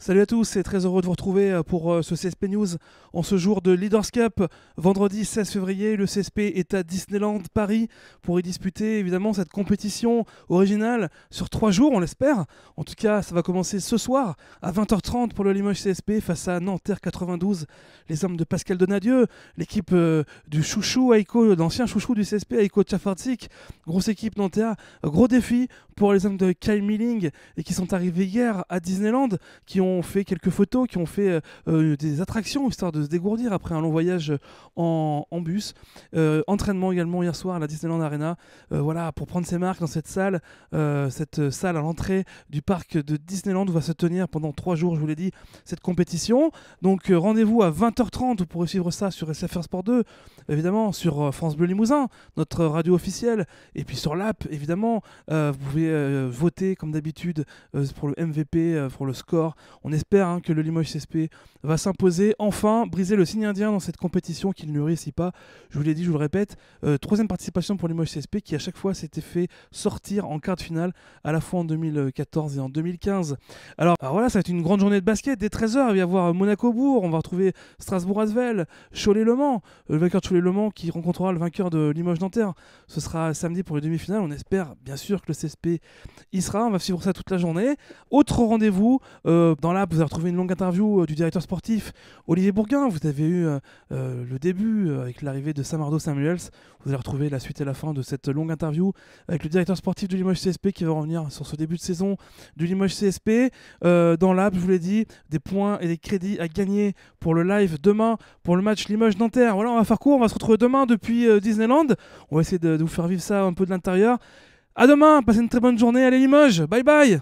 Salut à tous et très heureux de vous retrouver euh, pour euh, ce CSP News en ce jour de Leaders Cup. Vendredi 16 février, le CSP est à Disneyland Paris pour y disputer évidemment cette compétition originale sur trois jours, on l'espère. En tout cas, ça va commencer ce soir à 20h30 pour le Limoges CSP face à Nanterre 92, les hommes de Pascal Donadieu, l'équipe euh, du chouchou Aiko, l'ancien chouchou du CSP Aiko Tchafartik. Grosse équipe Nanterre, gros défi pour les hommes de Kyle Milling et qui sont arrivés hier à Disneyland, qui ont fait quelques photos, qui ont fait euh, euh, des attractions histoire de se dégourdir après un long voyage euh, en, bus. entraînement également hier soir à la Disneyland Arena, voilà, pour prendre ses marques dans cette salle, cette salle à l'entrée du parc de Disneyland où va se tenir pendant trois jours, je vous l'ai dit, cette compétition. Donc rendez-vous à 20h30, vous pourrez suivre ça sur SFR Sport 2, évidemment, sur France Bleu Limousin, notre radio officielle, et puis sur l'app, évidemment. vous pouvez voter comme d'habitude pour le MVP, pour le score. On espère hein, que le Limoges CSP va s'imposer, enfin briser le signe indien dans cette compétition qu'il ne réussit pas. Je vous l'ai dit, je vous le répète, euh, troisième participation pour Limoges CSP qui à chaque fois s'était fait sortir en quart de finale, à la fois en 2014 et en 2015. Alors, bah voilà, ça va être une grande journée de basket. Dès 13h, il va y avoir euh, Monaco-Bourg, on va retrouver Strasbourg-Asvel, Cholet-Le Mans, euh, le vainqueur de Cholet-Le Mans qui rencontrera le vainqueur de Limoges-Nanterre. Ce sera samedi pour les demi-finales. On espère bien sûr que le CSP y sera. On va suivre ça toute la journée. Autre rendez-vous dans dans l'app, vous avez retrouvé une longue interview euh, du directeur sportif Olivier Bourguin. Vous avez eu euh, euh, le début avec l'arrivée de Samardo Samuels. Vous allez retrouver la suite et la fin de cette longue interview avec le directeur sportif du Limoges CSP qui va revenir sur ce début de saison du Limoges CSP. dans l'app, je vous l'ai dit, des points et des crédits à gagner pour le live demain pour le match Limoges-Nanterre. Voilà, on va faire court. On va se retrouver demain depuis Disneyland. On va essayer de, vous faire vivre ça un peu de l'intérieur. À demain, passez une très bonne journée. Allez Limoges, bye bye